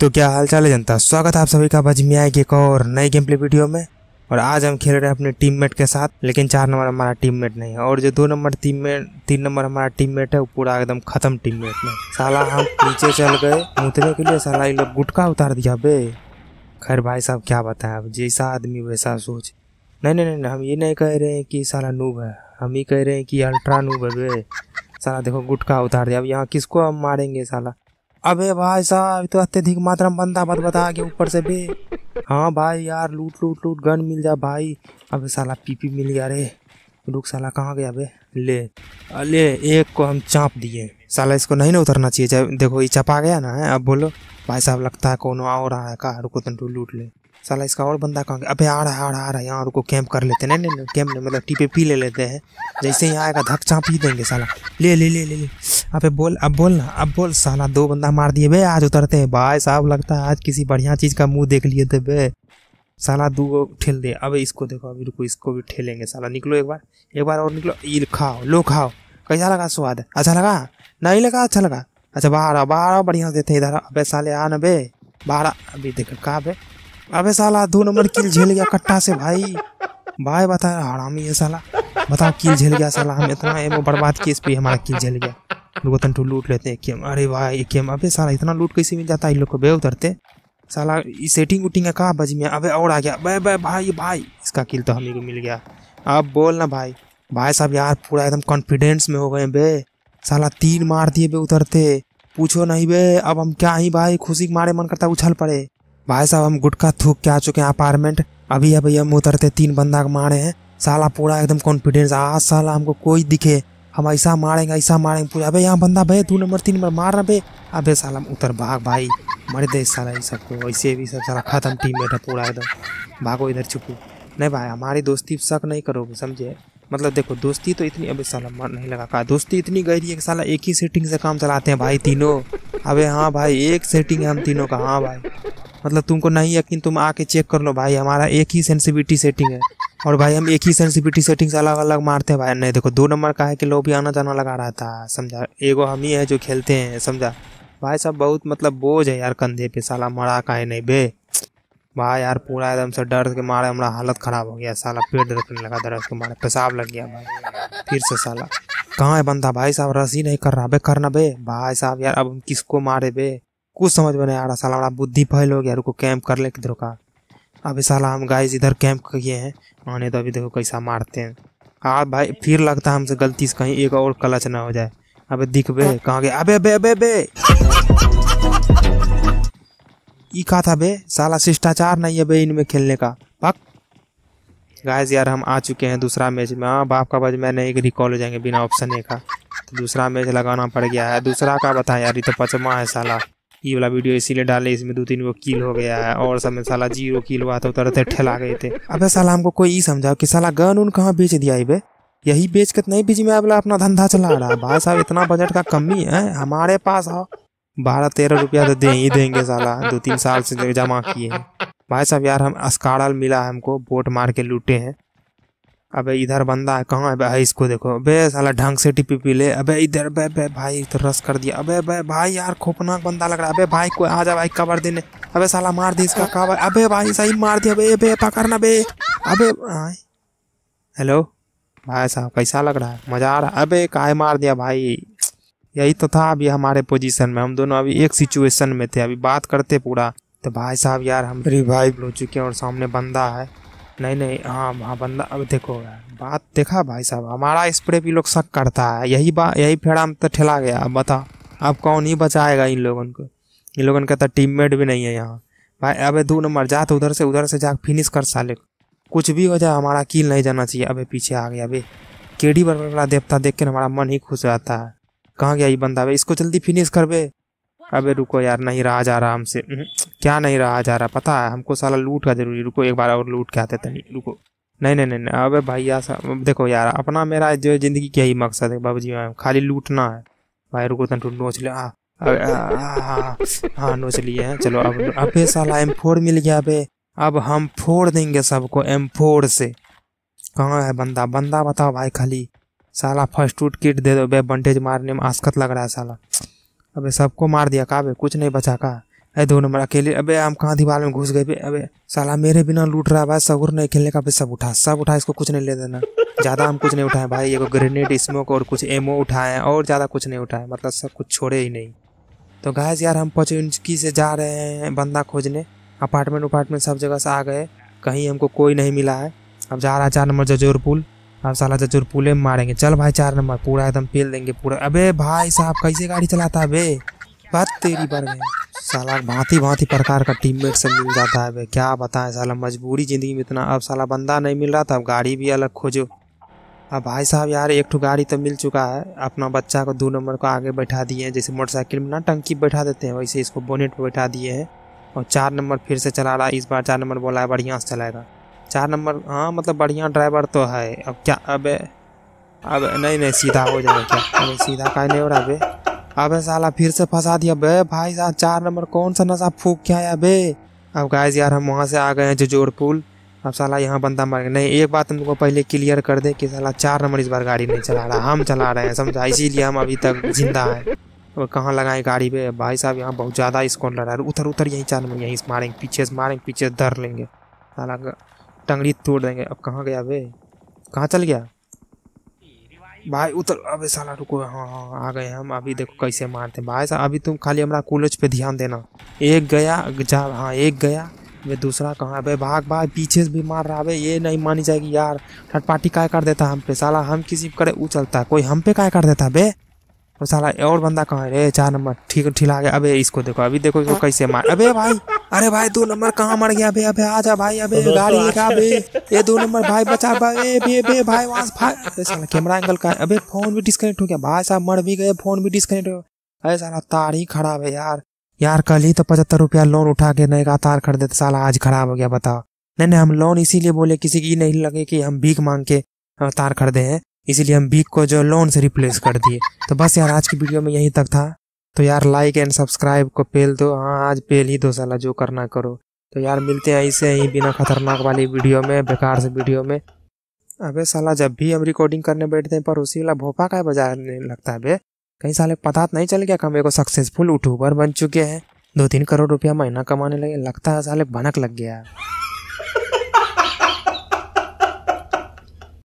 तो क्या हाल चाल है जनता स्वागत है आप सभी का बजमिया मिया एक और नई गेम प्ले वीडियो में और आज हम खेल रहे हैं अपने टीममेट के साथ लेकिन चार नंबर हमारा टीममेट नहीं है और जो दो नंबर टीममेट तीन नंबर हमारा टीममेट है वो पूरा एकदम खत्म टीममेट में साला हम नीचे चल गए उतरे के लिए साला ये लोग गुटका उतार दिया बे खैर भाई साहब क्या बताएं अब जैसा आदमी वैसा सोच नहीं नहीं नहीं हम ये नहीं कह रहे हैं कि साला नूब है हम ये कह रहे हैं कि अल्ट्रा नूब है बे साला देखो गुटका उतार दिया अब यहाँ किसको हम मारेंगे साला अबे भाई साहब तो अत्यधिक मात्रा में बंदा मत बता के ऊपर से बे हाँ भाई यार लूट लूट लूट गन मिल जा भाई अबे साला पीपी मिल गया रे रुक साला कहाँ गया बे ले अले एक को हम चाँप दिए साला इसको नहीं ना उतरना चाहिए जब देखो ये चपा गया ना है अब बोलो भाई साहब लगता है कोनो आ रहा है का रुको तुम तो लूट ले साला इसका और बंदा कहाँ अबे आ रहा है आ रहा आ रहा है यहाँ रुको कैंप कर लेते हैं नहीं नहीं कैंप नहीं मतलब टीपे पी ले लेते हैं जैसे ही आएगा धक चाँप ही देंगे साला ले ले ले ले ले अबे बोल अब बोल ना अब बोल साला दो बंदा मार दिए बे आज उतरते हैं भाई साहब लगता है आज किसी बढ़िया चीज़ का मुँह देख लिए थे बे साला दू गो ठेल दे अब इसको देखो अभी रुको इसको भी ठेलेंगे साला निकलो एक बार एक बार और निकलो ये खाओ लो खाओ कैसा लगा स्वाद अच्छा लगा नहीं लगा अच्छा लगा अच्छा बाहर आओ बाहर आओ बढ़िया देते देते इधर अबे साले आ ना बे बाहर अभी देखो कहाँ पे अबे साला दो नंबर किल झेल गया कट्टा से भाई भाई बता हरामी है साला बताओ किल झेल गया साला हम इतना एमो बर्बाद किए इस पर हमारा किल झेल गया लोग तंटू तो लूट लेते हैं केम अरे भाई केम अबे साला इतना लूट कैसे मिल जाता है इन लोग को बे उतरते साला ये सेटिंग उटिंग है कहाँ बज में अबे और आ गया भाई बे भाई भाई इसका किल तो हमें को मिल गया अब बोल ना भाई भाई साहब यार पूरा एकदम कॉन्फिडेंस में हो गए बे साला तीन मार दिए बे उतरते पूछो नहीं बे अब हम क्या ही भाई खुशी के मारे मन करता उछल पड़े भाई साहब हम गुटखा थूक के आ चुके हैं अपार्टमेंट अभी अभी हम उतरते तीन बंदा मारे हैं साला पूरा एकदम कॉन्फिडेंस आज साला हमको कोई दिखे हम ऐसा मारेंगे ऐसा मारेंगे पूरा अबे यहाँ बंदा भे दो नंबर तीन नंबर मार रहे बे अबे साला उतर भाग भाई मर दे साला इन सबको ऐसे भी सब सारा खत्म टीम बैठा पूरा एकदम भागो इधर छुपो नहीं भाई हमारी दोस्ती शक नहीं करोगे समझे मतलब देखो दोस्ती तो इतनी अबे साला मन नहीं लगा का दोस्ती इतनी गहरी है कि साला एक ही सेटिंग से काम चलाते हैं भाई तीनों अबे हाँ भाई एक सेटिंग है हम तीनों का हाँ भाई मतलब तुमको नहीं यकीन तुम आके चेक कर लो भाई हमारा एक ही सेंसिविटी सेटिंग है और भाई हम एक ही सेंसिविटी सेटिंग से अलग अलग मारते हैं भाई नहीं देखो दो नंबर का है कि लोग भी आना जाना लगा रहा था समझा एगो हम ही है जो खेलते हैं समझा भाई साहब बहुत मतलब बोझ है यार कंधे पे साला मरा का है नहीं बे भाई यार पूरा एकदम से डर के मारे हमारा हालत ख़राब हो गया साला पेट रखने लगा दर्द के मारे पेशाब लग गया भाई फिर से साला कहाँ है बंदा भाई साहब रस ही नहीं कर रहा बे करना बे भाई साहब यार अब हम किसको मारे बे कुछ समझ में नहीं आ रहा साला बड़ा बुद्धि फैल हो गया रुको कैंप कर ले किधर का अभी साला हम गाइस इधर कैंप किए हैं आने तो अभी देखो कैसा मारते हैं हाँ भाई फिर लगता है हमसे गलती से कहीं एक और क्लच ना हो जाए अबे दिख कहाँ गए अबे अबे अबे अबे ये कहा था बे साला शिष्टाचार नहीं है बे इनमें खेलने का पक गाइस यार हम आ चुके हैं दूसरा मैच में हाँ बाप का बज मैं नहीं रिकॉल हो जाएंगे बिना ऑप्शन का तो दूसरा मैच लगाना पड़ गया है दूसरा का बताएं यार ये तो पचमा है साला ये वाला वीडियो इसीलिए डाले इसमें दो तीन गो किल हो गया है और सब में साला जीरो किल हुआ था उतरते ठेला गए थे अब साला हमको कोई समझाओ कि साला गन उन कहाँ बेच दिया बे यही बेच के नहीं बीच में अगला अपना धंधा चला रहा है भाई साहब इतना बजट का कमी है हमारे पास हो बारह तेरह रुपया तो दे ही देंगे साला दो तीन साल से जमा किए हैं भाई साहब यार हम अस्काड़ल मिला है हमको बोट मार के लूटे हैं अबे इधर बंदा है कहाँ है भाई इसको देखो अबे साला ढंग से टिपी पी ले अबे इधर बे बे भाई तो रस कर दिया अबे बे भाई यार खोपनाक बंदा लग रहा है अबे भाई कोई आ जा भाई कवर देने अबे साला मार दी इसका कवर अबे भाई सही मार दिया अबे बे पकड़ना बे अबे हेलो भाई साहब कैसा लग रहा है मज़ा आ रहा है अबे काहे मार दिया भाई यही तो था अभी हमारे पोजिशन में हम दोनों अभी एक सिचुएशन में थे अभी बात करते पूरा तो भाई साहब यार हम रिवाइव हो चुके हैं और सामने बंदा है नहीं नहीं हाँ हाँ बंदा अब देखो बात देखा भाई साहब हमारा स्प्रे भी लोग शक करता है यही बात यही फेरा में तो ठेला गया अब बताओ अब कौन ही बचाएगा इन लोगों को इन लोगों का तो टीममेट भी नहीं है यहाँ भाई अबे दो नंबर जा तो उधर से उधर से जा फिनिश कर साले कुछ भी हो जाए हमारा कील नहीं जाना चाहिए अबे पीछे आ गया अभी केडी बरबरा देवता देख के हमारा मन ही खुश रहता है कहाँ गया ये बंदा अभी इसको जल्दी फिनिश कर अबे रुको यार नहीं रहा जा रहा हमसे क्या नहीं रहा जा रहा पता है हमको साला लूट का जरूरी रुको एक बार और लूट के आते नहीं रुको नहीं नहीं नहीं नहीं अबे भैया यार देखो यार अपना मेरा जो ज़िंदगी का ही मकसद है बाबू जी खाली लूटना है भाई रुको तुम नोच ले आ हाँ नोच लिए हैं चलो अब अबे साला एम फोर मिल गया अबे अब हम फोड़ देंगे सबको एम फोर से कहाँ है बंदा बंदा बताओ भाई खाली साला फर्स्ट टूट किट दे दो बे बंटेज मारने में आसकत लग रहा है साला अबे सबको मार दिया का कुछ नहीं बचा का अरे दो नंबर अकेले अबे हम कहाँ दीवार में घुस गए बे अबे साला मेरे बिना लूट रहा भाई सगुर नहीं खेलने का अबे सब उठा सब उठा इसको कुछ नहीं ले देना ज़्यादा हम कुछ नहीं उठाए भाई ये ग्रेनेड स्मोक और कुछ एमओ उठाए और ज़्यादा कुछ नहीं उठाए मतलब सब कुछ छोड़े ही नहीं तो गैस यार हम पचुंचकी से जा रहे हैं बंदा खोजने अपार्टमेंट उपार्टमेंट सब जगह से आ गए कहीं हमको कोई नहीं मिला है अब जा रहा चार नंबर जजोर पुल हम साला चचुर पुले में मारेंगे चल भाई चार नंबर पूरा एकदम पेल देंगे पूरा अबे भाई साहब कैसे गाड़ी चलाता है अबे बात तेरी पर में साला भांति भांति प्रकार का टीममेट से मिल जाता है अबे क्या बताएं साला मजबूरी ज़िंदगी में इतना अब साला बंदा नहीं मिल रहा था अब गाड़ी भी अलग खोजो अब भाई साहब यार एक ठो गाड़ी तो मिल चुका है अपना बच्चा को दो नंबर को आगे बैठा दिए हैं जैसे मोटरसाइकिल में ना टंकी बैठा देते हैं वैसे इसको बोनेट पर बैठा दिए हैं और चार नंबर फिर से चला रहा है इस बार चार नंबर बोला है बढ़िया से चलाएगा चार नंबर हाँ मतलब बढ़िया ड्राइवर तो है अब क्या अब अब नहीं नहीं सीधा हो जाएगा क्या अब सीधा का नहीं हो रहा बे अब साला फिर से फंसा दिया बे भाई साहब चार नंबर कौन सा नशा फूक के आया अबे अब गाय यार हम वहाँ से आ गए हैं जोजोड़ पुल अब साला यहाँ बंदा मर नहीं एक बात हमको पहले क्लियर कर दे कि साला चार नंबर इस बार गाड़ी नहीं चला रहा हम चला रहे हैं समझा इसीलिए हम अभी तक जिंदा हैं और कहाँ लगाए गाड़ी पे भाई साहब यहाँ बहुत ज़्यादा स्कॉन रहा है उधर उधर यहीं चार नंबर यहीं मारेंगे पीछे से मारेंगे पीछे धर लेंगे साला टंगड़ी तोड़ देंगे अब कहाँ गया बे कहाँ चल गया भाई उतर अबे साला रुको हाँ हाँ, हाँ आ गए हम अभी देखो कैसे मारते भाई साहब अभी तुम खाली हमारा कूलज पे ध्यान देना एक गया जा हाँ एक गया वे दूसरा कहाँ भाई भाग भाग पीछे से भी मार रहा है ये नहीं मानी जाएगी यार थर्ड पार्टी काय कर देता हम पे साला हम किसी करे वो चलता है कोई हम पे काय कर देता बे और साला और बंदा कहाँ है रे चार नंबर ठीक ठीला गया अबे इसको देखो अभी देखो इसको हाँ। कैसे मार अबे भाई अरे भाई दो नंबर कहाँ मर गया अभी अभी आजा भाई अबे तो गाड़ी का अबे ये दो नंबर भाई बचा भाई बे बे भाई वहां से साला कैमरा एंगल का अबे फोन भी डिस्कनेक्ट हो गया भाई साहब मर भी गए फोन भी डिस्कनेक्ट हो अरे साला तार ही खराब है यार यार कल ही तो पचहत्तर रुपया लोन उठा के नए का तार खरीदे साला आज खराब हो गया बताओ नहीं नहीं हम लोन इसीलिए बोले किसी की नहीं लगे कि हम भीख मांग के तार खरीदे हैं इसीलिए हम भीख को जो लोन से रिप्लेस कर दिए तो बस यार आज की वीडियो में यही तक था तो यार लाइक एंड सब्सक्राइब को पेल दो हाँ आज पेल ही दो साला जो करना करो तो यार मिलते हैं ऐसे ही बिना खतरनाक वाली वीडियो में बेकार से वीडियो में अबे साला जब भी हम रिकॉर्डिंग करने बैठते हैं पर उसी वाला भोपा का बजाने लगता है बे कहीं साले पता तो नहीं चल गया कि हम एक सक्सेसफुल यूट्यूबर बन चुके हैं दो तीन करोड़ रुपया महीना कमाने लगे लगता है साले भनक लग गया